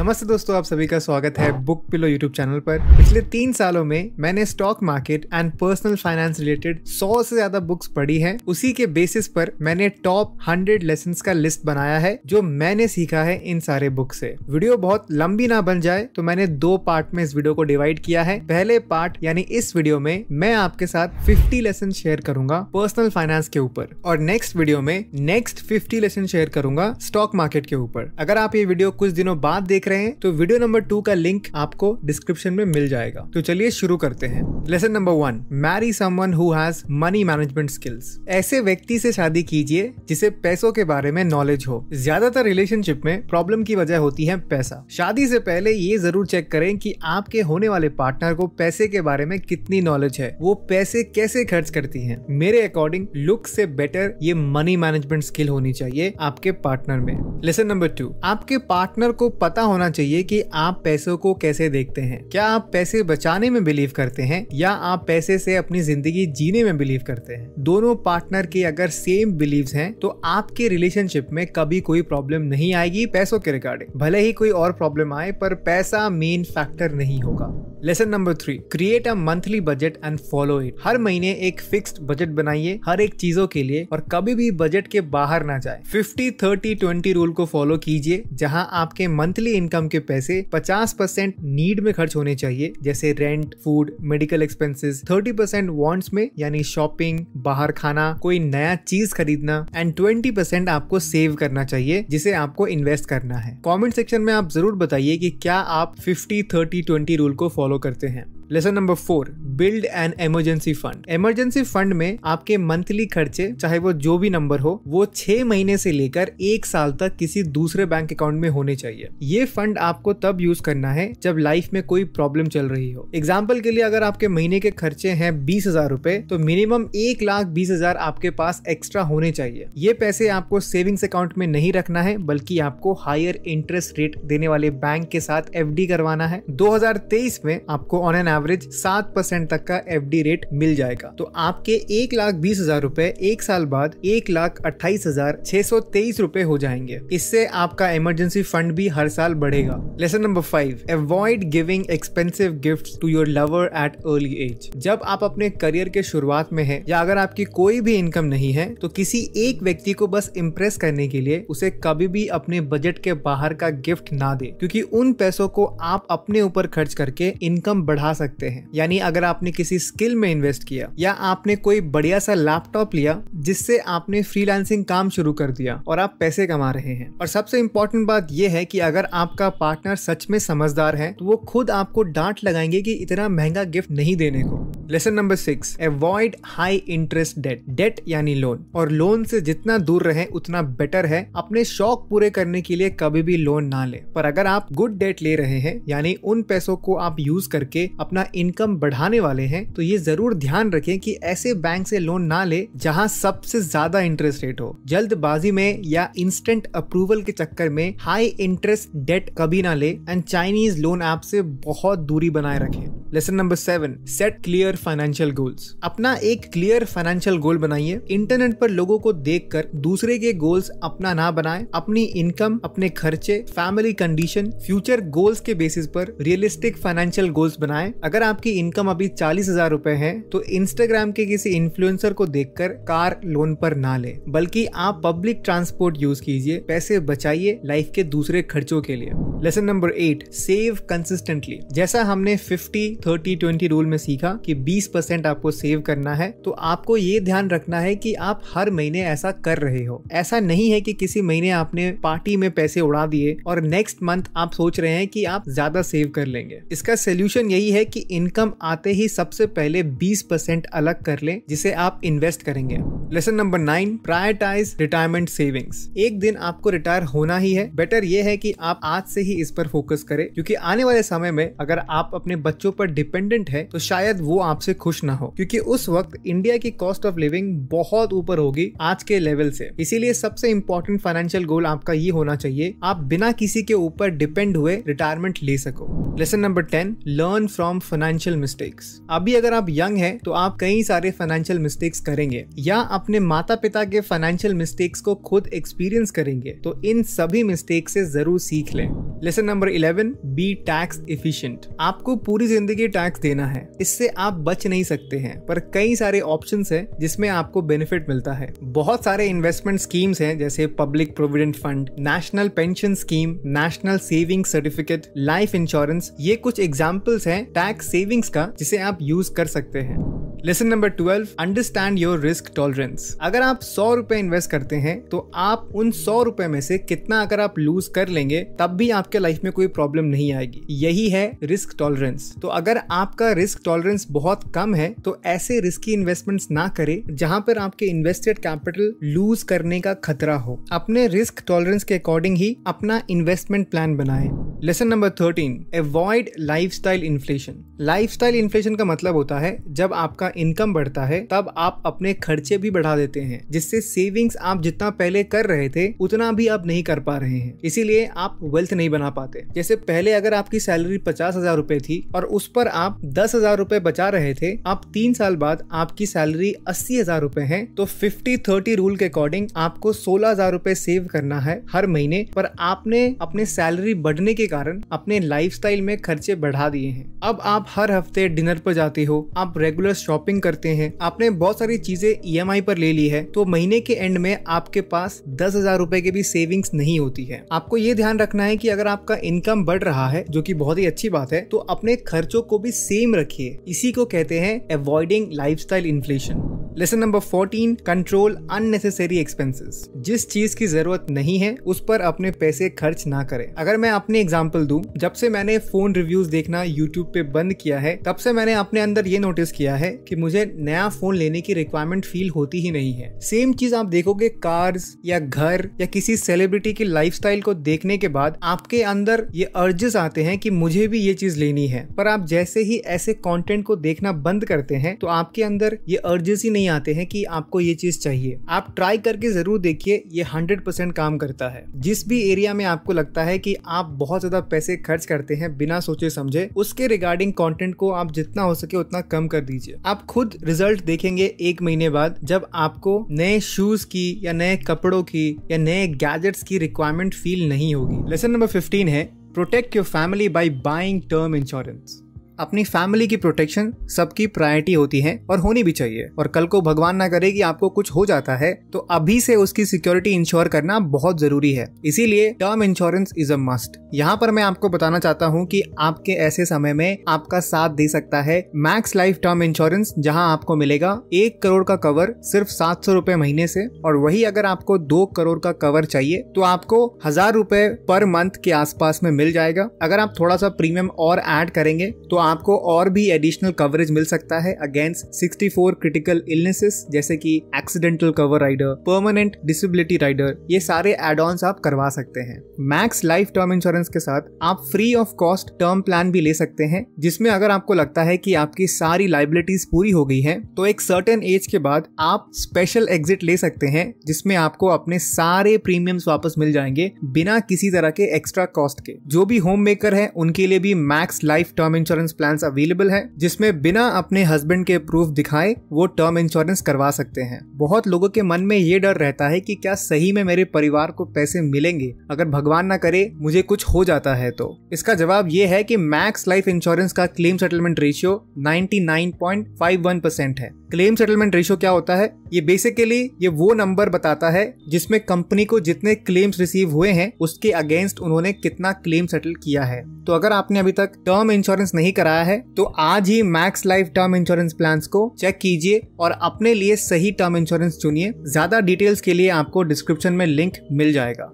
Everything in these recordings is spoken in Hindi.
नमस्ते दोस्तों आप सभी का स्वागत है बुक पिलो यूट्यूब चैनल पर पिछले तीन सालों में मैंने stock market and personal finance related सौ से ज्यादा बुक्स पढ़ी हैं उसी के बेसिस पर मैंने टॉप हंड्रेड लेसन का लिस्ट बनाया है जो मैंने सीखा है इन सारे बुक से वीडियो बहुत लंबी ना बन जाए तो मैंने दो पार्ट में इस वीडियो को डिवाइड किया है पहले पार्ट यानी इस वीडियो में मैं आपके साथ फिफ्टी लेसन शेयर करूंगा पर्सनल फाइनेंस के ऊपर और नेक्स्ट वीडियो में नेक्स्ट फिफ्टी लेसन शेयर करूंगा स्टॉक मार्केट के ऊपर अगर आप ये वीडियो कुछ दिनों बाद देख रहे हैं तो वीडियो नंबर टू का लिंक आपको डिस्क्रिप्शन में मिल जाएगा तो चलिए शुरू करते हैं lesson number one marry someone who has money management skills ऐसे व्यक्ति से शादी कीजिए जिसे पैसों के बारे में नॉलेज हो ज्यादातर रिलेशनशिप में प्रॉब्लम की वजह होती है पैसा शादी से पहले ये जरूर चेक करें कि आपके होने वाले पार्टनर को पैसे के बारे में कितनी नॉलेज है वो पैसे कैसे खर्च करती है मेरे अकॉर्डिंग लुक से बेटर ये मनी मैनेजमेंट स्किल होनी चाहिए आपके पार्टनर में लेसन नंबर टू आपके पार्टनर को पता होना होना चाहिए कि आप पैसों को कैसे देखते हैं क्या आप पैसे बचाने में बिलीव करते हैं या आप पैसे से अपनी जिंदगी जीने में बिलीव करते हैं दोनों पार्टनर के अगर सेम बिलीव हैं तो आपके रिलेशनशिप में कभी कोई प्रॉब्लम नहीं आएगी पैसों के रिगार्डिंग भले ही कोई और प्रॉब्लम आए पर पैसा मेन फैक्टर नहीं होगा lesson number three create a monthly budget and follow it हर महीने एक फिक्स्ड बजट बनाइए हर एक चीजों के लिए और कभी भी बजट के बाहर ना जाए फिफ्टी थर्टी ट्वेंटी रूल को फॉलो कीजिए जहां आपके मंथली इनकम के पैसे 50 परसेंट नीड में खर्च होने चाहिए जैसे rent food medical expenses 30 percent wants में यानी शॉपिंग बाहर खाना कोई नया चीज खरीदना एंड 20 परसेंट आपको सेव करना चाहिए जिसे आपको इन्वेस्ट करना है कॉमेंट सेक्शन में आप जरूर बताइए की क्या आप फिफ्टी थर्टी ट्वेंटी रूल को फॉलो करते हैं lesson number four build an emergency fund emergency fund में आपके मंथली खर्चे चाहे वो जो भी नंबर हो वो छह महीने से लेकर एक साल तक किसी दूसरे बैंक अकाउंट में होने चाहिए ये फंड आपको तब यूज करना है जब लाइफ में कोई प्रॉब्लम चल रही हो एग्जाम्पल के लिए अगर आपके महीने के खर्चे हैं बीस हजार रूपए तो मिनिमम एक लाख बीस हजार आपके पास एक्स्ट्रा होने चाहिए ये पैसे आपको सेविंग्स अकाउंट में नहीं रखना है बल्कि आपको हायर इंटरेस्ट रेट देने वाले बैंक के साथ एफ करवाना है 2023 में आपको ऑन एन एवरेज सात परसेंट तक का एफ रेट मिल जाएगा तो आपके एक लाख बीस हजार रूपए एक साल बाद एक लाख अट्ठाईस हजार छह सौ तेईस रूपए हो जाएंगे इससे आपका इमरजेंसी फंड भी हर साल बढ़ेगा lesson number five avoid giving expensive gift to your lover at early age जब आप अपने करियर के शुरुआत में है या अगर आपकी कोई भी इनकम नहीं है तो किसी एक व्यक्ति को बस इम्प्रेस करने के लिए उसे कभी भी अपने बजट के बाहर का गिफ्ट ना दे क्योंकि उन पैसों को आप अपने ऊपर खर्च करके इनकम बढ़ा सकते सकते हैं यानी अगर आपने किसी स्किल में इन्वेस्ट किया या आपने कोई बढ़िया सा लैपटॉप लिया जिससे आपने फ्रीलांसिंग काम शुरू कर दिया और आप पैसे कमा रहे हैं और सबसे इम्पोर्टेंट बात यह है कि अगर आपका पार्टनर सच में समझदार है तो वो खुद आपको डांट लगाएंगे कि इतना महंगा गिफ्ट नहीं देने को lesson number six avoid high interest debt debt यानी लोन और लोन से जितना दूर रहे उतना बेटर है अपने शौक पूरे करने के लिए कभी भी लोन ना ले पर अगर आप गुड डेट ले रहे हैं यानी उन पैसों को आप यूज करके अपना अपना इनकम बढ़ाने वाले हैं तो ये जरूर ध्यान रखें कि ऐसे बैंक से लोन ना ले जहां सबसे ज्यादा इंटरेस्ट रेट हो जल्दबाजी में या इंस्टेंट अप्रूवल के चक्कर में हाई इंटरेस्ट डेट कभी ना ले एंड चाइनीज लोन ऐप से बहुत दूरी बनाए रखें lesson number seven set clear financial goals अपना एक क्लियर फाइनेंशियल गोल बनाइए इंटरनेट पर लोगों को देखकर दूसरे के गोल्स अपना ना बनाएं अपनी इनकम अपने खर्चे फैमिली कंडीशन फ्यूचर गोल्स के बेसिस पर रियलिस्टिक फाइनेंशियल गोल्स बनाएं अगर आपकी इनकम अभी चालीस हजार रूपए है तो इंस्टाग्राम के किसी इन्फ्लुएंसर को देखकर कार लोन पर ना ले बल्कि आप पब्लिक ट्रांसपोर्ट यूज कीजिए पैसे बचाइए लाइफ के दूसरे खर्चों के लिए lesson number eight save consistently जैसा हमने 50 30 20 रूल में सीखा कि 20 परसेंट आपको सेव करना है तो आपको ये ध्यान रखना है कि आप हर महीने ऐसा कर रहे हो ऐसा नहीं है कि किसी महीने आपने पार्टी में पैसे उड़ा दिए और नेक्स्ट मंथ आप सोच रहे हैं कि आप ज्यादा सेव कर लेंगे इसका सोल्यूशन यही है कि इनकम आते ही सबसे पहले 20% परसेंट अलग कर लें जिसे आप इन्वेस्ट करेंगे lesson number nine prioritise retirement savings एक दिन आपको रिटायर होना ही है बेटर ये है कि आप आज से ही इस पर फोकस करें क्योंकि आने वाले समय में अगर आप अपने बच्चों पर डिपेंडेंट है तो शायद वो आपसे खुश ना हो क्योंकि उस वक्त इंडिया की कॉस्ट ऑफ लिविंग बहुत ऊपर होगी आज के लेवल से इसीलिए सबसे इम्पोर्टेंट फाइनेंशियल गोल आपका ये होना चाहिए आप बिना किसी के ऊपर डिपेंड हुए रिटायरमेंट ले सको lesson number ten learn from financial mistakes अभी अगर आप यंग हैं तो आप कई सारे फाइनेंशियल मिस्टेक्स करेंगे या अपने माता पिता के फाइनेंशियल मिस्टेक्स को खुद एक्सपीरियंस करेंगे तो इन सभी मिस्टेक से जरूर सीख लें lesson number eleven be tax efficient आपको पूरी जिंदगी टैक्स देना है इससे आप बच नहीं सकते हैं पर कई सारे ऑप्शन है जिसमें आपको बेनिफिट मिलता है बहुत सारे इन्वेस्टमेंट स्कीम्स हैं जैसे public provident fund national pension scheme national saving certificate life insurance ये कुछ एग्जाम्पल्स हैं टैक्स टैक्स सेविंग्स का जिसे आप यूज कर सकते हैं lesson number twelve understand your risk tolerance अगर आप सौ रुपए इन्वेस्ट करते हैं तो आप उन सौ रुपए में से कितना अगर आप लूज कर लेंगे तब भी आपके लाइफ में कोई प्रॉब्लम नहीं आएगी यही है रिस्क टॉलरेंस तो अगर आपका रिस्क टॉलरेंस बहुत कम है तो ऐसे रिस्की इन्वेस्टमेंट ना करें जहां पर आपके इन्वेस्टेड कैपिटल लूज करने का खतरा हो अपने रिस्क टॉलरेंस के अकॉर्डिंग ही अपना इन्वेस्टमेंट प्लान बनाए lesson number thirteen avoid lifestyle inflation lifestyle inflation का मतलब होता है जब आपका इनकम बढ़ता है तब आप अपने खर्चे भी बढ़ा देते हैं जिससे सेविंग्स आप जितना पहले कर रहे थे उतना भी आप नहीं कर पा रहे हैं इसीलिए आप वेल्थ नहीं बना पाते जैसे पहले अगर आपकी सैलरी पचास हजार रूपए थी और उस पर आप दस हजार रूपए बचा रहे थे आप तीन साल बाद आपकी सैलरी अस्सी हजार रूपए है तो फिफ्टी थर्टी रूल के अकॉर्डिंग आपको सोलह हजार रूपए सेव करना है हर महीने पर आपने अपने सैलरी बढ़ने के कारण अपने लाइफ में खर्चे बढ़ा दिए हैं अब आप हर हफ्ते डिनर पर जाते हो आप रेगुलर शॉपिंग करते हैं आपने बहुत सारी चीजें ई e पर ले ली है तो महीने के एंड में आपके पास दस हजार रूपए की भी सेविंग्स नहीं होती है आपको ये ध्यान रखना है की अगर आपका इनकम बढ़ रहा है जो की बहुत ही अच्छी बात है तो अपने खर्चों को भी सेम रखिए इसी को कहते हैं avoiding life inflation lesson number 14 control unnecessary expenses जिस चीज की जरूरत नहीं है उस पर अपने पैसे खर्च ना करें अगर मैं अपने एग्जाम्पल दूं जब से मैंने फोन रिव्यूज देखना यूट्यूब पे बंद किया है तब से मैंने अपने अंदर ये नोटिस किया है कि मुझे नया फोन लेने की रिक्वायरमेंट फील होती ही नहीं है सेम चीज आप देखोगे कार्स या घर या किसी सेलिब्रिटी की लाइफ को देखने के बाद आपके अंदर ये अर्जेस आते हैं की मुझे भी ये चीज लेनी है पर आप जैसे ही ऐसे कॉन्टेंट को देखना बंद करते हैं तो आपके अंदर ये अर्जेस ही नहीं नहीं आते हैं कि आपको ये चीज़ चाहिए आप ट्राई करके ज़रूर देखिए ये हंड्रेड परसेंट काम करता है जिस भी एरिया में आपको लगता है कि आप बहुत ज़्यादा पैसे खर्च करते हैं बिना सोचे समझे उसके रिगार्डिंग कॉन्टेंट को आप जितना हो सके उतना कम कर दीजिए आप खुद रिजल्ट देखेंगे एक महीने बाद जब आपको नए शूज की या नए कपड़ों की या नए गैजेट्स की रिक्वायरमेंट फील नहीं होगी लेसन नंबर फिफ्टीन है protect your family by buying term insurance अपनी फैमिली की प्रोटेक्शन सबकी प्रायोरिटी होती है और होनी भी चाहिए और कल को भगवान ना करे कि आपको कुछ हो जाता है तो अभी से उसकी सिक्योरिटी इंश्योर करना बहुत जरूरी है इसीलिए term insurance is a must यहाँ पर मैं आपको बताना चाहता हूँ कि आपके ऐसे समय में आपका साथ दे सकता है मैक्स लाइफ टर्म इंश्योरेंस जहाँ आपको मिलेगा एक करोड़ का कवर सिर्फ सात सौ रूपए महीने से और वही अगर आपको दो करोड़ का कवर चाहिए तो आपको हजार रूपए पर मंथ के आसपास में मिल जाएगा अगर आप थोड़ा सा प्रीमियम और एड करेंगे तो आप आपको और भी एडिशनल कवरेज मिल सकता है अगेंस्ट 64 क्रिटिकल इलनेसेस जैसे कि accidental cover rider permanent disability rider ये सारे एड ऑन आप करवा सकते हैं मैक्स लाइफ टर्म इंश्योरेंस के साथ आप free of cost term plan भी ले सकते हैं जिसमें अगर आपको लगता है कि आपकी सारी लाइबिलिटीज पूरी हो गई है तो एक सर्टेन एज के बाद आप स्पेशल एग्जिट ले सकते हैं जिसमें आपको अपने सारे प्रीमियम्स वापस मिल जाएंगे बिना किसी तरह के एक्स्ट्रा कॉस्ट के जो भी होम मेकर है उनके लिए भी Max Life term insurance plans available है जिसमें बिना अपने हस्बैंड के प्रूफ दिखाए वो टर्म इंश्योरेंस करवा सकते हैं बहुत लोगों के मन में ये डर रहता है कि क्या सही में मेरे परिवार को पैसे मिलेंगे अगर भगवान ना करे मुझे कुछ हो जाता है तो इसका जवाब ये है कि मैक्स लाइफ इंश्योरेंस का क्लेम सेटलमेंट रेशियो 99.51 परसेंट है क्लेम सेटलमेंट रेशियो क्या होता है ये बेसिकली ये वो नंबर बताता है जिसमें कंपनी को जितने क्लेम्स रिसीव हुए हैं उसके अगेंस्ट उन्होंने कितना क्लेम सेटल किया है तो अगर आपने अभी तक टर्म इंश्योरेंस नहीं करा रहा है तो आज ही Max Life term insurance plan को चेक कीजिए और अपने लिए सही टर्म इंश्योरेंस चुनिए ज्यादा डिटेल्स के लिए आपको डिस्क्रिप्शन में लिंक मिल जाएगा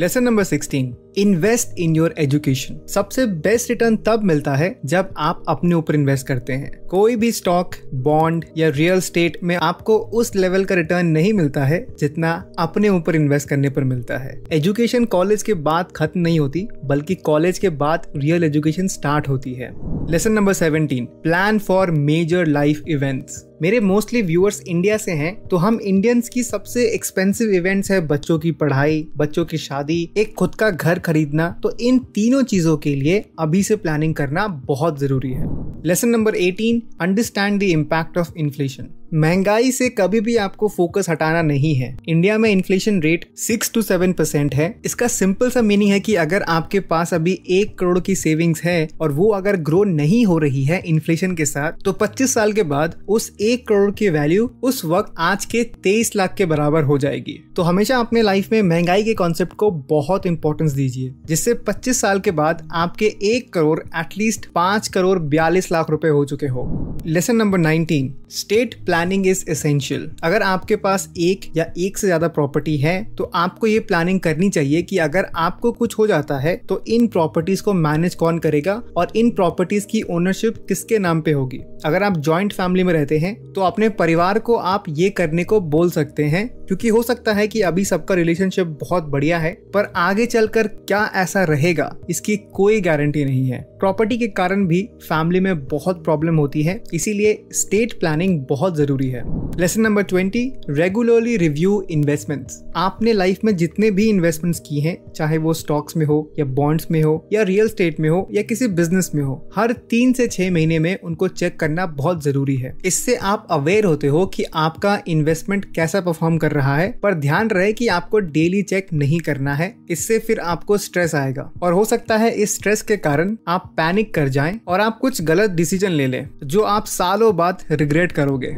lesson number sixteen invest in your education सबसे बेस्ट रिटर्न तब मिलता है जब आप अपने ऊपर इन्वेस्ट करते हैं कोई भी स्टॉक बॉन्ड या रियल स्टेट में आपको उस लेवल का रिटर्न नहीं मिलता है जितना अपने ऊपर इन्वेस्ट करने पर मिलता है एजुकेशन कॉलेज के बाद खत्म नहीं होती बल्कि कॉलेज के बाद रियल एजुकेशन स्टार्ट होती है lesson number seventeen plan for major life events मेरे मोस्टली व्यूअर्स इंडिया से हैं तो हम इंडियंस की सबसे एक्सपेंसिव इवेंट्स है बच्चों की पढ़ाई बच्चों की शादी एक खुद का घर खरीदना तो इन तीनों चीज़ों के लिए अभी से प्लानिंग करना बहुत ज़रूरी है lesson number 18 understand the impact of inflation महंगाई से कभी भी आपको फोकस हटाना नहीं है इंडिया में inflation rate six to seven percent है इसका सिंपल सा मीनिंग है कि अगर आपके पास अभी एक करोड़ की सेविंग्स है और वो अगर ग्रो नहीं हो रही है इन्फ्लेशन के साथ तो 25 साल के बाद उस एक करोड़ की वैल्यू उस वक्त आज के तेईस लाख के बराबर हो जाएगी तो हमेशा अपने लाइफ में महंगाई के कॉन्सेप्ट को बहुत इंपॉर्टेंस दीजिए जिससे पच्चीस साल के बाद आपके एक करोड़ एटलीस्ट पांच करोड़ बयालीस लाख रुपए हो चुके हो lesson number nineteen state planning is essential अगर आपके पास एक या एक से ज्यादा प्रॉपर्टी है तो आपको ये प्लानिंग करनी चाहिए कि अगर आपको कुछ हो जाता है तो इन प्रॉपर्टीज को मैनेज कौन करेगा और इन प्रॉपर्टीज की ओनरशिप किसके नाम पे होगी अगर आप ज्वाइंट फैमिली में रहते हैं तो अपने परिवार को आप ये करने को बोल सकते हैं क्योंकि हो सकता है कि अभी सबका रिलेशनशिप बहुत बढ़िया है पर आगे चलकर क्या ऐसा रहेगा इसकी कोई गारंटी नहीं है प्रॉपर्टी के कारण भी फैमिली में बहुत प्रॉब्लम होती है इसीलिए स्टेट प्लानिंग बहुत जरूरी है lesson number twenty regularly review investments आपने लाइफ में जितने भी इन्वेस्टमेंट्स की हैं चाहे वो स्टॉक्स में हो या बॉन्ड्स में हो या रियल स्टेट में हो या किसी बिजनेस में हो हर तीन से छह महीने में उनको चेक करना बहुत जरूरी है इससे आप अवेयर होते हो कि आपका इन्वेस्टमेंट कैसा परफॉर्म कर रहा रहा है पर ध्यान रहे कि आपको डेली चेक नहीं करना है इससे फिर आपको स्ट्रेस आएगा और हो सकता है इस स्ट्रेस के कारण आप पैनिक कर जाएं और आप कुछ गलत डिसीजन ले लें जो आप सालों बाद रिग्रेट करोगे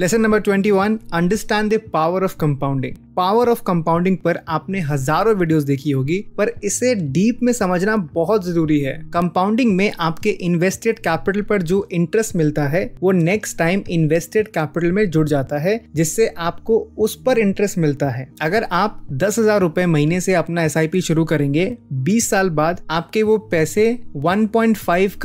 lesson number 21 understand the power of compounding power of compounding पर आपने हजारों वीडियोस देखी होगी पर इसे डीप में समझना बहुत जरूरी है कंपाउंडिंग में आपके इन्वेस्टेड कैपिटल पर जो इंटरेस्ट मिलता है वो नेक्स्ट टाइम इन्वेस्टेड कैपिटल में जुड़ जाता है जिससे आपको उस पर इंटरेस्ट मिलता है अगर आप दस हजार रुपए महीने से अपना एस शुरू करेंगे बीस साल बाद आपके वो पैसे वन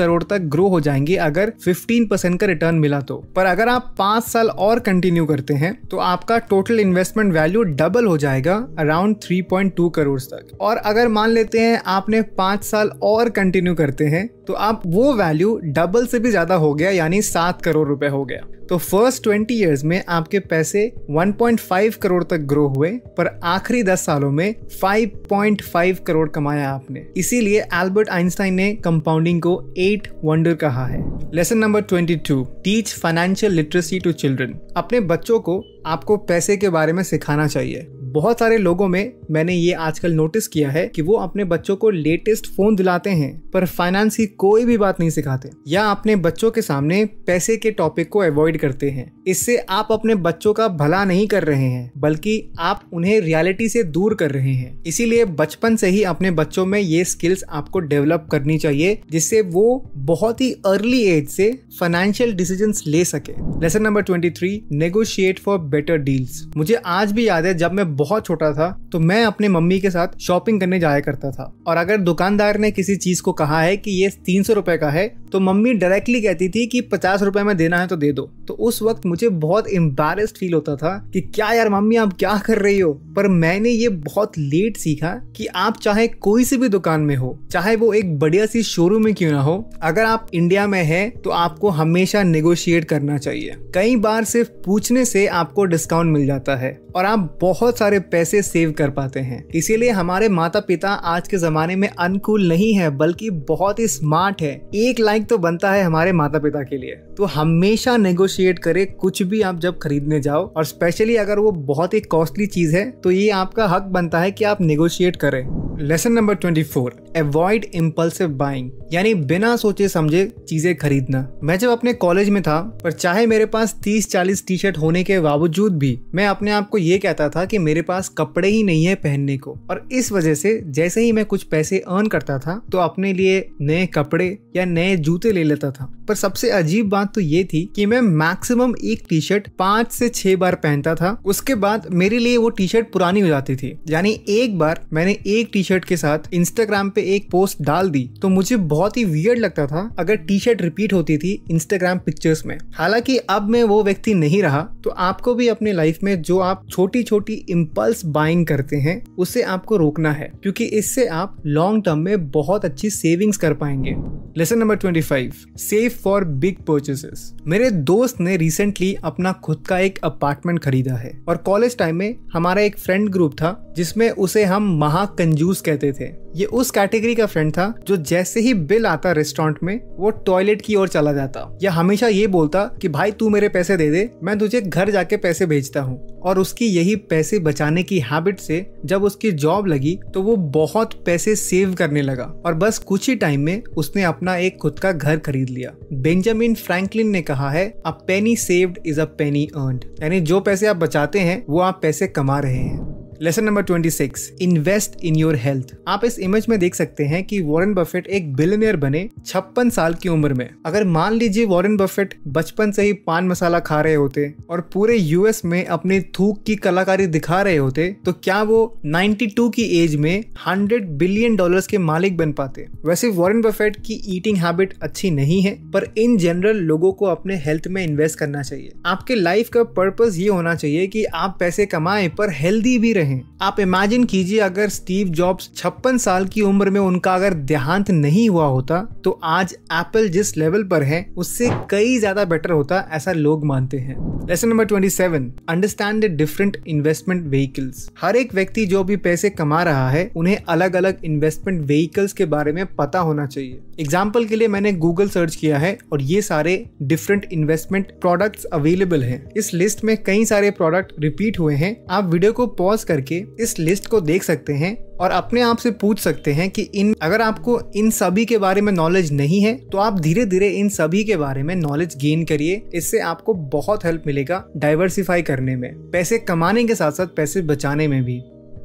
करोड़ तक ग्रो हो जाएंगे अगर फिफ्टीन का रिटर्न मिला तो पर अगर आप पांच साल और कंटिन्यू करते हैं तो आपका टोटल इन्वेस्टमेंट वैल्यू डबल हो जाएगा अराउंड 3.2 करोड़ तक और अगर मान लेते हैं आपने पांच साल और कंटिन्यू करते हैं तो आप वो वैल्यू डबल से भी ज़्यादा हो गया यानी सात करोड़ रुपए हो गया तो फर्स्ट ट्वेंटी ईयर्स में आपके पैसे 1.5 करोड़ तक ग्रो हुए पर आखिरी दस सालों में 5.5 करोड़ कमाया आपने इसीलिए एल्बर्ट आइंस्टाइन ने कंपाउंडिंग को एट वंडर कहा है lesson number twenty two teach financial literacy to children अपने बच्चों को आपको पैसे के बारे में सिखाना चाहिए बहुत सारे लोगों में मैंने ये आजकल नोटिस किया है कि वो अपने बच्चों को लेटेस्ट फोन दिलाते हैं पर फाइनेंस की कोई भी बात नहीं सिखाते या अपने बच्चों के सामने पैसे के टॉपिक को अवॉइड करते हैं इससे आप अपने बच्चों का भला नहीं कर रहे हैं बल्कि आप उन्हें रियलिटी से दूर कर रहे हैं इसीलिए बचपन से ही अपने बच्चों में ये स्किल्स आपको डेवलप करनी चाहिए जिससे वो बहुत ही अर्ली एज से फाइनेंशियल डिसीजन ले सके lesson number twenty three negotiate for better deals मुझे आज भी याद है जब मैं बहुत छोटा था तो मैं अपने मम्मी के साथ शॉपिंग करने जाया करता था और अगर दुकानदार ने किसी चीज को कहा है कि ये तीन सौ रुपए का है तो मम्मी डायरेक्टली कहती थी कि पचास रुपए में देना है तो दे दो तो उस वक्त मुझे बहुत एम्बेरस्ड फील होता था कि क्या यार मम्मी आप क्या कर रही हो पर मैंने ये बहुत लेट सीखा कि आप चाहे कोई सी भी दुकान में हो चाहे वो एक बढ़िया सी शोरूम में क्यों ना हो अगर आप इंडिया में है तो आपको हमेशा निगोशिएट करना चाहिए कई बार सिर्फ पूछने से आपको डिस्काउंट मिल जाता है और आप बहुत सारे पैसे सेव कर पाते हैं इसीलिए हमारे माता पिता आज के जमाने में अनुकूल नहीं है बल्कि बहुत ही स्मार्ट है एक लाइक तो बनता है हमारे माता पिता के लिए तो हमेशा नेगोशिएट करे कुछ भी आप जब खरीदने जाओ और स्पेशली अगर वो बहुत ही कॉस्टली चीज है तो ये आपका हक बनता है कि आप नेगोशिएट करें lesson number twenty four avoid impulsive buying यानी बिना सोचे समझे चीजें खरीदना मैं जब अपने कॉलेज में था पर चाहे मेरे पास तीस चालीस टी शर्ट होने के बावजूद बावजूद भी मैं अपने आप को ये कहता था कि मेरे पास कपड़े ही नहीं है पहनने को और इस वजह से जैसे ही मैं कुछ पैसे अर्न करता था तो अपने लिए नए कपड़े या नए जूते ले लेता था पर सबसे अजीब बात तो ये थी कि मैं मैक्सिमम एक टी शर्ट पांच से छह बार पहनता था उसके बाद मेरे लिए वो टी शर्ट पुरानी हो जाती थी यानी एक बार मैंने एक टी शर्ट के साथ इंस्टाग्राम पे एक पोस्ट डाल दी तो मुझे बहुत ही वियर्ड लगता था अगर टी शर्ट रिपीट होती थी इंस्टाग्राम पिक्चर्स में हालांकि अब मैं वो व्यक्ति नहीं रहा तो आपको भी अपनी लाइफ में जो आप छोटी छोटी इम्पल्स बाइंग करते हैं उसे आपको रोकना है क्योंकि इससे आप लॉन्ग टर्म में बहुत अच्छी सेविंग्स कर पाएंगे lesson number twenty five save for big purchases मेरे दोस्त ने रिसेंटली अपना खुद का एक अपार्टमेंट खरीदा है और कॉलेज टाइम में हमारा एक फ्रेंड ग्रुप था जिसमें उसे हम महाकंजूस कहते थे ये उस कैटेगरी का फ्रेंड था जो जैसे ही बिल आता रेस्टोरेंट में वो टॉयलेट की ओर चला जाता या हमेशा ये बोलता कि भाई तू मेरे पैसे दे दे मैं तुझे घर जाके पैसे भेजता हूँ और उसकी यही पैसे बचाने की हैबिट से जब उसकी जॉब लगी तो वो बहुत पैसे सेव करने लगा और बस कुछ ही टाइम में उसने अपना एक खुद का घर खरीद लिया बेंजामिन फ्रैंकलिन ने कहा है a penny saved is a penny earned यानी जो पैसे आप बचाते हैं वो आप पैसे कमा रहे हैं lesson number 26 invest in your health आप इस इमेज में देख सकते हैं कि वॉरेन बफेट एक बिलियनियर बने छप्पन साल की उम्र में अगर मान लीजिए वॉरेन बफेट बचपन से ही पान मसाला खा रहे होते और पूरे यूएस में अपनी थूक की कलाकारी दिखा रहे होते तो क्या वो 92 की एज में 100 बिलियन डॉलर्स के मालिक बन पाते वैसे वॉरेन बफेट की ईटिंग हैबिट अच्छी नहीं है पर इन जनरल लोगों को अपने हेल्थ में इन्वेस्ट करना चाहिए आपके लाइफ का पर्पज ये होना चाहिए कि आप पैसे कमाएं पर हेल्दी भी रहे हैं आप इमेजिन कीजिए अगर स्टीव जॉब्स छप्पन साल की उम्र में उनका अगर देहांत नहीं हुआ होता तो आज एप्पल जिस लेवल पर है उससे कई ज्यादा बेटर होता ऐसा लोग मानते हैं lesson number twenty seven understand the different investment vehicles हर एक व्यक्ति जो भी पैसे कमा रहा है उन्हें अलग अलग इन्वेस्टमेंट व्हीकल्स के बारे में पता होना चाहिए एग्जाम्पल के लिए मैंने गूगल सर्च किया है और ये सारे डिफरेंट इन्वेस्टमेंट प्रोडक्ट्स अवेलेबल हैं इस लिस्ट में कई सारे प्रोडक्ट रिपीट हुए हैं आप वीडियो को पॉज कर करके इस लिस्ट को देख सकते हैं और अपने आप से पूछ सकते हैं कि इन अगर आपको इन सभी के बारे में नॉलेज नहीं है तो आप धीरे धीरे इन सभी के बारे में नॉलेज गेन करिए इससे आपको बहुत हेल्प मिलेगा डाइवर्सिफाई करने में पैसे कमाने के साथ साथ पैसे बचाने में भी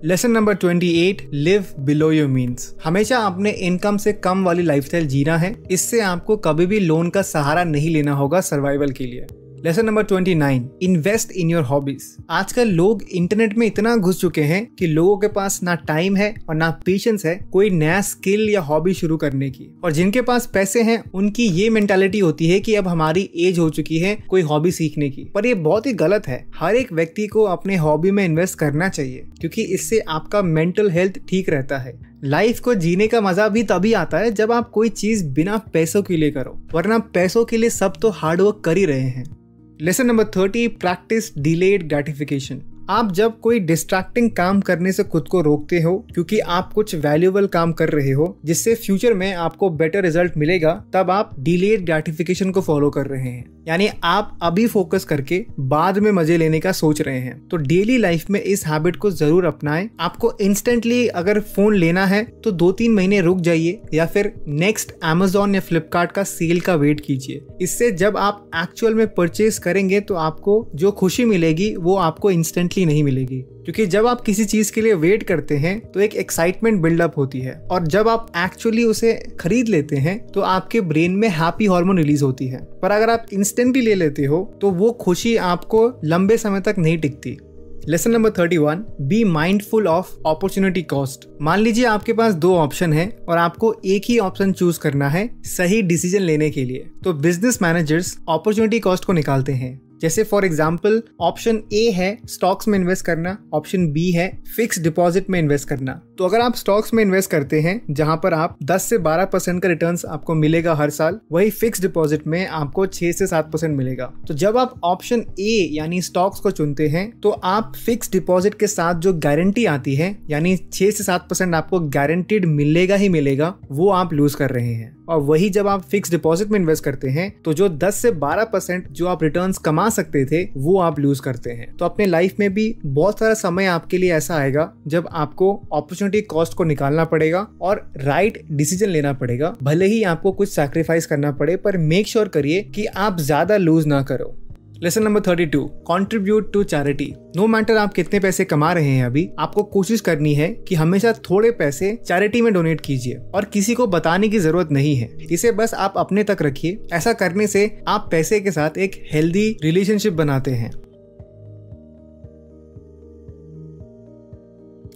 lesson number 28 live below your means हमेशा आपने इनकम से कम वाली लाइफस्टाइल जीना है इससे आपको कभी भी लोन का सहारा नहीं लेना होगा सर्वाइवल के लिए lesson number 29 invest in your hobbies आजकल लोग इंटरनेट में इतना घुस चुके हैं कि लोगों के पास ना टाइम है और ना पेशेंस है कोई नया स्किल या हॉबी शुरू करने की और जिनके पास पैसे हैं उनकी ये मेंटेलिटी होती है कि अब हमारी एज हो चुकी है कोई हॉबी सीखने की पर ये बहुत ही गलत है हर एक व्यक्ति को अपने हॉबी में इन्वेस्ट करना चाहिए क्योंकि इससे आपका मेंटल हेल्थ ठीक रहता है लाइफ को जीने का मजा भी तभी आता है जब आप कोई चीज बिना पैसों के लिए करो वरना पैसों के लिए सब तो हार्डवर्क कर ही रहे हैं Lesson number 30 practice delayed gratification. आप जब कोई डिस्ट्रैक्टिंग काम करने से खुद को रोकते हो क्योंकि आप कुछ वैल्यूएबल काम कर रहे हो जिससे फ्यूचर में आपको बेटर रिजल्ट मिलेगा तब आप डिलेड ग्रेटिफिकेशन को फॉलो कर रहे हैं यानी आप अभी फोकस करके बाद में मजे लेने का सोच रहे हैं तो डेली लाइफ में इस हैबिट को जरूर अपनाएं आपको इंस्टेंटली अगर फोन लेना है तो दो तीन महीने रुक जाइए या फिर नेक्स्ट एमेजोन या फ्लिपकार्ट का सेल का वेट कीजिए इससे जब आप एक्चुअल में परचेज करेंगे तो आपको जो खुशी मिलेगी वो आपको इंस्टेंट इंस्टेंटली नहीं मिलेगी क्योंकि जब आप किसी चीज के लिए वेट करते हैं तो एक एक्साइटमेंट बिल्डअप होती है और जब आप एक्चुअली उसे खरीद लेते हैं तो आपके ब्रेन में हैप्पी हार्मोन रिलीज होती है पर अगर आप इंस्टेंटली ले लेते हो तो वो खुशी आपको लंबे समय तक नहीं टिकती lesson number thirty one be mindful of opportunity cost मान लीजिए आपके पास दो ऑप्शन है और आपको एक ही ऑप्शन चूज करना है सही डिसीजन लेने के लिए तो बिजनेस मैनेजर्स अपॉर्चुनिटी कॉस्ट को निकालते हैं जैसे फॉर एग्जाम्पल ऑप्शन ए है स्टॉक्स में इन्वेस्ट करना ऑप्शन बी है फिक्स डिपॉजिट में इन्वेस्ट करना तो अगर आप स्टॉक्स में इन्वेस्ट करते हैं जहां पर आप 10 से 12 परसेंट का रिटर्न आपको मिलेगा हर साल वही फिक्स डिपॉजिट में आपको 6 से 7 परसेंट मिलेगा तो जब आप ऑप्शन ए यानी स्टॉक्स को चुनते हैं तो आप फिक्स डिपॉजिट के साथ जो गारंटी आती है यानी छह से सात परसेंट आपको गारंटीड मिलेगा ही मिलेगा वो आप लूज कर रहे हैं और वही जब आप फिक्स डिपॉजिट में इन्वेस्ट करते हैं तो जो 10 से 12 परसेंट जो आप रिटर्न कमा सकते थे वो आप लूज करते हैं तो अपने लाइफ में भी बहुत सारा समय आपके लिए ऐसा आएगा जब आपको अपॉर्चुनिटी अपॉर्चुनिटी कॉस्ट को निकालना पड़ेगा और राइट right डिसीजन लेना पड़ेगा भले ही आपको कुछ सैक्रिफाइस करना पड़े पर मेक श्योर sure करिए कि आप ज्यादा लूज ना करो lesson number thirty two contribute to charity no matter आप कितने पैसे कमा रहे हैं अभी आपको कोशिश करनी है कि हमेशा थोड़े पैसे चैरिटी में डोनेट कीजिए और किसी को बताने की जरूरत नहीं है इसे बस आप अपने तक रखिए ऐसा करने से आप पैसे के साथ एक हेल्दी रिलेशनशिप बनाते हैं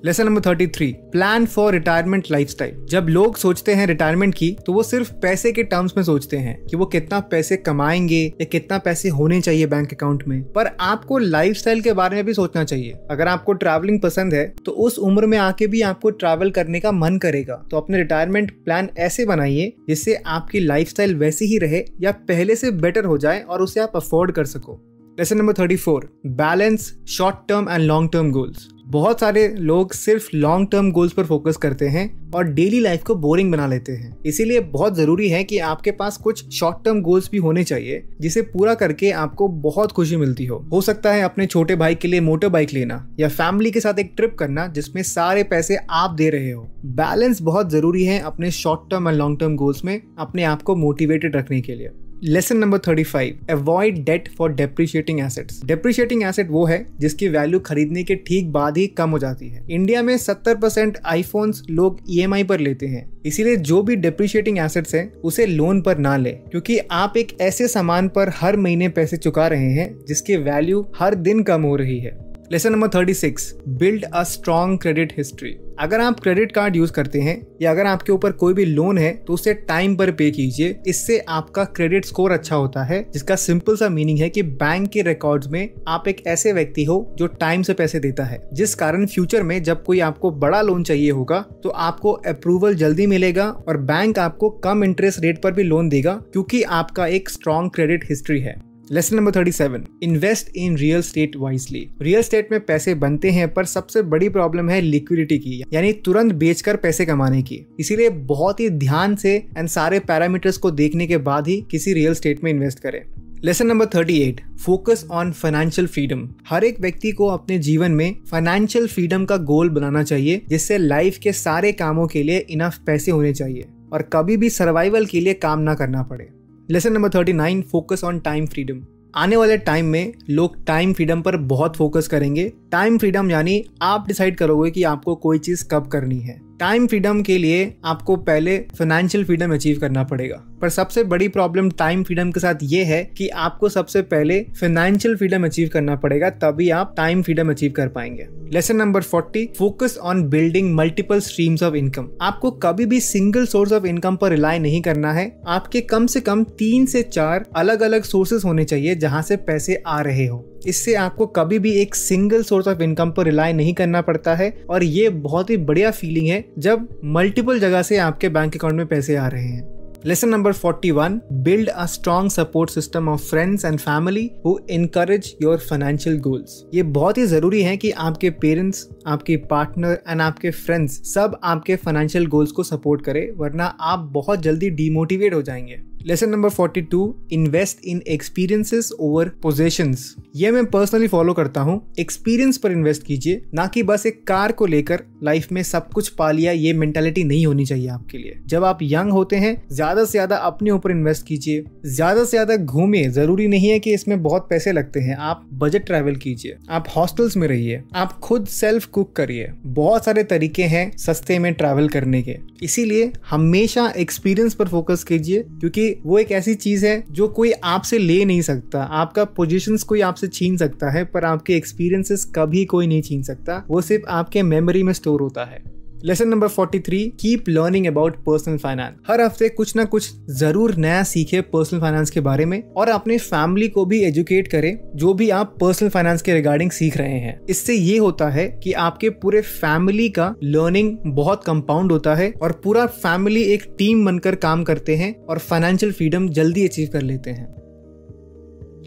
lesson number thirty three plan for retirement life जब लोग सोचते हैं रिटायरमेंट की तो वो सिर्फ पैसे के टर्म्स में सोचते हैं कि वो कितना पैसे कमाएंगे या कितना पैसे होने चाहिए बैंक अकाउंट में पर आपको लाइफ के बारे में भी सोचना चाहिए अगर आपको ट्रैवलिंग पसंद है तो उस उम्र में आके भी आपको ट्रैवल करने का मन करेगा तो अपने रिटायरमेंट प्लान ऐसे बनाइए जिससे आपकी लाइफ वैसी ही रहे या पहले से बेटर हो जाए और उसे आप अफोर्ड कर सको lesson number thirty four balance short term and long term goals बहुत सारे लोग सिर्फ लॉन्ग टर्म गोल्स पर फोकस करते हैं और डेली लाइफ को बोरिंग बना लेते हैं इसीलिए बहुत ज़रूरी है कि आपके पास कुछ शॉर्ट टर्म गोल्स भी होने चाहिए जिसे पूरा करके आपको बहुत खुशी मिलती हो हो सकता है अपने छोटे भाई के लिए मोटर बाइक लेना या फैमिली के साथ एक ट्रिप करना जिसमें सारे पैसे आप दे रहे हो बैलेंस बहुत ज़रूरी है अपने short term and long term goals में अपने आप को मोटिवेटेड रखने के लिए lesson number thirty five avoid debt for depreciating assets depreciating asset वो है जिसकी वैल्यू खरीदने के ठीक बाद ही कम हो जाती है इंडिया में सत्तर परसेंट आईफोन लोग ई e पर लेते हैं इसीलिए जो भी डेप्रिशिएटिंग एसेट्स हैं उसे लोन पर ना ले क्योंकि आप एक ऐसे सामान पर हर महीने पैसे चुका रहे हैं जिसकी वैल्यू हर दिन कम हो रही है lesson number thirty six build a strong credit history अगर आप क्रेडिट कार्ड यूज करते हैं या अगर आपके ऊपर कोई भी लोन है तो उसे टाइम पर पे कीजिए इससे आपका क्रेडिट स्कोर अच्छा होता है जिसका सिंपल सा मीनिंग है कि बैंक के रिकॉर्ड्स में आप एक ऐसे व्यक्ति हो जो टाइम से पैसे देता है जिस कारण फ्यूचर में जब कोई आपको बड़ा लोन चाहिए होगा तो आपको अप्रूवल जल्दी मिलेगा और बैंक आपको कम इंटरेस्ट रेट पर भी लोन देगा क्योंकि आपका एक स्ट्रॉन्ग क्रेडिट हिस्ट्री है lesson number thirty seven invest in real state wisely real state में पैसे बनते हैं पर सबसे बड़ी प्रॉब्लम है लिक्विडिटी की यानी तुरंत बेचकर पैसे कमाने की इसीलिए बहुत ही ध्यान से एंड सारे पैरामीटर्स को देखने के बाद ही किसी रियल स्टेट में इन्वेस्ट करें lesson number thirty eight focus on financial freedom हर एक व्यक्ति को अपने जीवन में फाइनेंशियल फ्रीडम का गोल बनाना चाहिए जिससे लाइफ के सारे कामों के लिए इनफ पैसे होने चाहिए और कभी भी सर्वाइवल के लिए काम ना करना पड़े lesson number thirty nine focus on time freedom आने वाले टाइम में लोग टाइम फ्रीडम पर बहुत फोकस करेंगे टाइम फ्रीडम यानी आप डिसाइड करोगे कि आपको कोई चीज़ कब करनी है टाइम फ्रीडम के लिए आपको पहले फाइनेंशियल फ्रीडम अचीव करना पड़ेगा पर सबसे बड़ी प्रॉब्लम टाइम फ्रीडम के साथ ये है कि आपको सबसे पहले फाइनेंशियल फ्रीडम अचीव करना पड़ेगा तभी आप टाइम फ्रीडम अचीव कर पाएंगे lesson number forty focus on building multiple streams of income आपको कभी भी सिंगल सोर्स ऑफ इनकम पर रिलाय नहीं करना है आपके कम से कम तीन से चार अलग अलग सोर्सेस होने चाहिए जहाँ से पैसे आ रहे हो इससे आपको कभी भी एक सिंगल सोर्स ऑफ इनकम पर रिलाई नहीं करना पड़ता है और ये बहुत ही बढ़िया फीलिंग है जब मल्टीपल जगह से आपके बैंक अकाउंट में पैसे आ रहे हैं lesson number forty one build a strong support system of friends and family who encourage your financial goals ये बहुत ही जरूरी है कि आपके पेरेंट्स आपके पार्टनर एंड आपके फ्रेंड्स सब आपके फाइनेंशियल गोल्स को सपोर्ट करे वरना आप बहुत जल्दी डिमोटिवेट हो जाएंगे lesson number 42 invest in experiences over possessions ये मैं पर्सनली फॉलो करता हूँ एक्सपीरियंस पर इन्वेस्ट कीजिए ना कि बस एक कार को लेकर लाइफ में सब कुछ पा लिया ये मेंटेलिटी नहीं होनी चाहिए आपके लिए जब आप यंग होते हैं ज्यादा से ज्यादा अपने ऊपर इन्वेस्ट कीजिए ज्यादा से ज्यादा घूमिए जरूरी नहीं है कि इसमें बहुत पैसे लगते हैं आप बजट ट्रैवल कीजिए आप हॉस्टल्स में रहिए आप खुद सेल्फ कुक करिए बहुत सारे तरीके हैं सस्ते में ट्रैवल करने के इसीलिए हमेशा एक्सपीरियंस पर फोकस कीजिए क्योंकि वो एक ऐसी चीज है जो कोई आपसे ले नहीं सकता आपका पोजिशन कोई आपसे छीन सकता है पर आपके एक्सपीरियंसेस कभी कोई नहीं छीन सकता वो सिर्फ आपके मेमोरी में स्टोर होता है lesson number 43 keep learning about personal finance हर हफ्ते कुछ ना कुछ जरूर नया सीखे पर्सनल फाइनेंस के बारे में और अपने फैमिली को भी एजुकेट करें जो भी आप पर्सनल फाइनेंस के रिगार्डिंग सीख रहे हैं इससे ये होता है कि आपके पूरे फैमिली का लर्निंग बहुत कंपाउंड होता है और पूरा फैमिली एक टीम बनकर काम करते हैं और फाइनेंशियल फ्रीडम जल्दी अचीव कर लेते हैं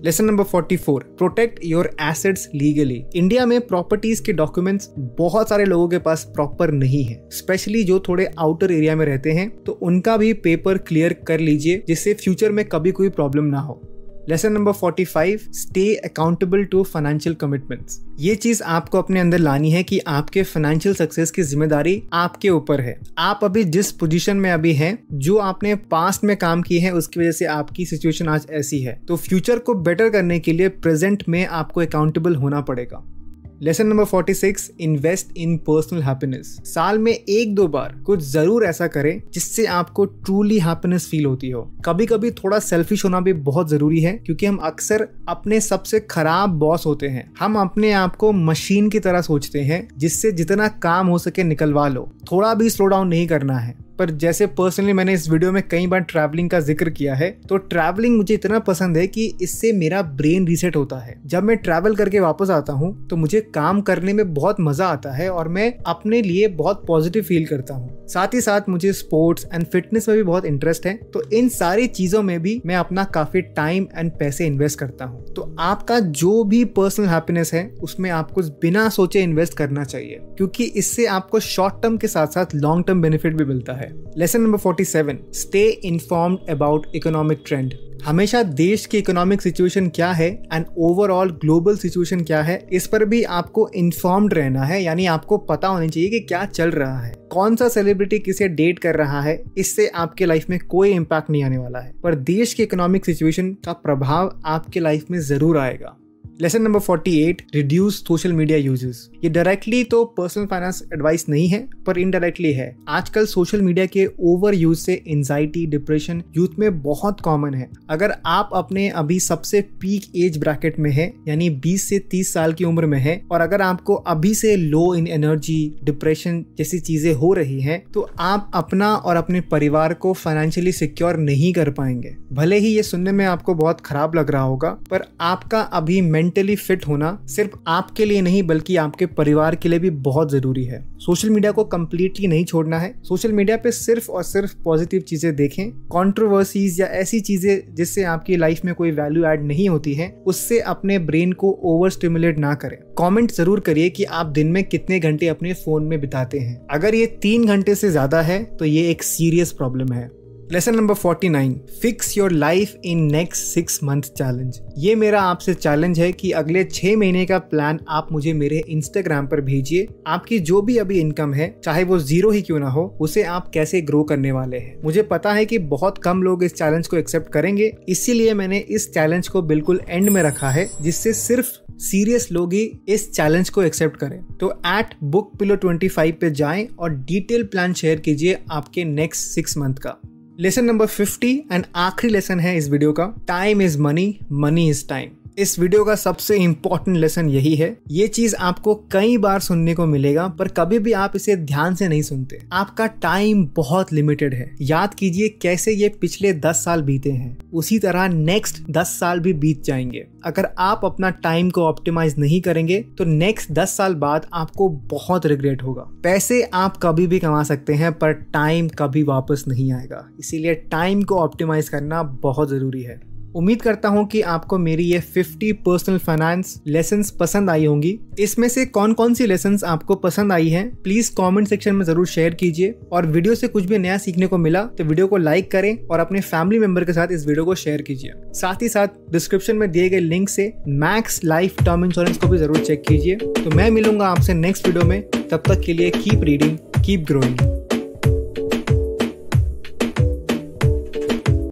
lesson number 44 protect your assets legally India में प्रॉपर्टीज के डॉक्यूमेंट्स बहुत सारे लोगों के पास प्रॉपर नहीं है स्पेशली जो थोड़े आउटर एरिया में रहते हैं तो उनका भी पेपर क्लियर कर लीजिए जिससे फ्यूचर में कभी कोई प्रॉब्लम ना हो lesson number 45 stay accountable to financial commitments ये चीज आपको अपने अंदर लानी है कि आपके फाइनेंशियल सक्सेस की जिम्मेदारी आपके ऊपर है आप अभी जिस पोजीशन में अभी हैं जो आपने पास्ट में काम किए हैं उसकी वजह से आपकी सिचुएशन आज ऐसी है तो फ्यूचर को बेटर करने के लिए प्रेजेंट में आपको अकाउंटेबल होना पड़ेगा lesson number 46 invest in personal happiness साल में एक दो बार कुछ जरूर ऐसा करें जिससे आपको ट्रूली हैप्पीनेस फील होती हो कभी कभी थोड़ा सेल्फिश होना भी बहुत जरूरी है क्योंकि हम अक्सर अपने सबसे खराब बॉस होते हैं हम अपने आप को मशीन की तरह सोचते हैं जिससे जितना काम हो सके निकलवा लो थोड़ा भी स्लो डाउन नहीं करना है पर जैसे पर्सनली मैंने इस वीडियो में कई बार ट्रैवलिंग का जिक्र किया है तो ट्रैवलिंग मुझे इतना पसंद है कि इससे मेरा ब्रेन रिसेट होता है जब मैं ट्रैवल करके वापस आता हूँ तो मुझे काम करने में बहुत मजा आता है और मैं अपने लिए बहुत पॉजिटिव फील करता हूँ साथ ही साथ मुझे स्पोर्ट्स एंड फिटनेस में भी बहुत इंटरेस्ट है तो इन सारी चीजों में भी मैं अपना काफी टाइम एंड पैसे इन्वेस्ट करता हूँ तो आपका जो भी पर्सनल हैप्पीनेस है उसमें आपको बिना सोचे इन्वेस्ट करना चाहिए क्योंकि इससे आपको शॉर्ट टर्म के साथ साथ लॉन्ग टर्म बेनिफिट भी मिलता है है lesson number 47 stay informed about economic trend हमेशा देश की इकोनॉमिक सिचुएशन क्या है एंड ओवरऑल ग्लोबल सिचुएशन क्या है इस पर भी आपको इन्फॉर्म्ड रहना है यानी आपको पता होना चाहिए कि क्या चल रहा है कौन सा सेलिब्रिटी किसे डेट कर रहा है इससे आपके लाइफ में कोई इम्पैक्ट नहीं आने वाला है पर देश की इकोनॉमिक सिचुएशन का प्रभाव आपके लाइफ में जरूर आएगा lesson number 48 reduce social media usages ये डायरेक्टली तो पर्सनल फाइनेंस एडवाइस नहीं है पर इनडायरेक्टली है आजकल सोशल मीडिया के ओवर यूज से एंजाइटी डिप्रेशन यूथ में बहुत कॉमन है अगर आप अपने अभी सबसे पीक एज ब्रैकेट में है यानी 20 से 30 साल की उम्र में है और अगर आपको अभी से लो इन एनर्जी डिप्रेशन जैसी चीजें हो रही है तो आप अपना और अपने परिवार को फाइनेंशियली सिक्योर नहीं कर पाएंगे भले ही ये सुनने में आपको बहुत खराब लग रहा होगा पर आपका अभी मेंटली फिट होना सिर्फ आपके लिए नहीं बल्कि आपके परिवार के लिए भी बहुत ज़रूरी है सोशल मीडिया को कम्प्लीटली नहीं छोड़ना है सोशल मीडिया पे सिर्फ और सिर्फ पॉजिटिव चीज़ें देखें कॉन्ट्रोवर्सीज या ऐसी चीज़ें जिससे आपकी लाइफ में कोई वैल्यू एड नहीं होती है उससे अपने ब्रेन को ओवर स्टिमुलेट ना करें कमेंट ज़रूर करिए कि आप दिन में कितने घंटे अपने फ़ोन में बिताते हैं अगर ये तीन घंटे से ज़्यादा है तो ये एक सीरियस प्रॉब्लम है lesson number 49 fix your life in next six month challenge ये मेरा आपसे चैलेंज है कि अगले छह महीने का प्लान आप मुझे मेरे इंस्टाग्राम पर भेजिए आपकी जो भी अभी इनकम है चाहे वो जीरो ही क्यों ना हो उसे आप कैसे ग्रो करने वाले हैं मुझे पता है कि बहुत कम लोग इस चैलेंज को एक्सेप्ट करेंगे इसीलिए मैंने इस चैलेंज को बिल्कुल एंड में रखा है जिससे सिर्फ सीरियस लोग ही इस चैलेंज को एक्सेप्ट करें तो at book pillow twenty five पे जाएं और डिटेल प्लान शेयर कीजिए आपके नेक्स्ट सिक्स मंथ का लेसन नंबर 50 एंड आखिरी लेसन है इस वीडियो का time is money money is time इस वीडियो का सबसे इम्पोर्टेंट लेसन यही है ये चीज आपको कई बार सुनने को मिलेगा पर कभी भी आप इसे ध्यान से नहीं सुनते आपका टाइम बहुत लिमिटेड है याद कीजिए कैसे ये पिछले दस साल बीते हैं उसी तरह नेक्स्ट दस साल भी बीत जाएंगे अगर आप अपना टाइम को ऑप्टिमाइज नहीं करेंगे तो नेक्स्ट दस साल बाद आपको बहुत रिग्रेट होगा पैसे आप कभी भी कमा सकते हैं पर टाइम कभी वापस नहीं आएगा इसीलिए टाइम को ऑप्टिमाइज करना बहुत जरूरी है उम्मीद करता हूँ कि आपको मेरी ये 50 पर्सनल फाइनेंस लेसन पसंद आई होंगी इसमें से कौन कौन सी लेसन आपको पसंद आई है प्लीज कॉमेंट सेक्शन में जरूर शेयर कीजिए और वीडियो से कुछ भी नया सीखने को मिला तो वीडियो को लाइक करें और अपने फैमिली मेंबर के साथ इस वीडियो को शेयर कीजिए साथ ही साथ डिस्क्रिप्शन में दिए गए लिंक से मैक्स लाइफ टर्म इंश्योरेंस को भी जरूर चेक कीजिए तो मैं मिलूंगा आपसे नेक्स्ट वीडियो में तब तक के लिए कीप रीडिंग कीप ग्रोइंग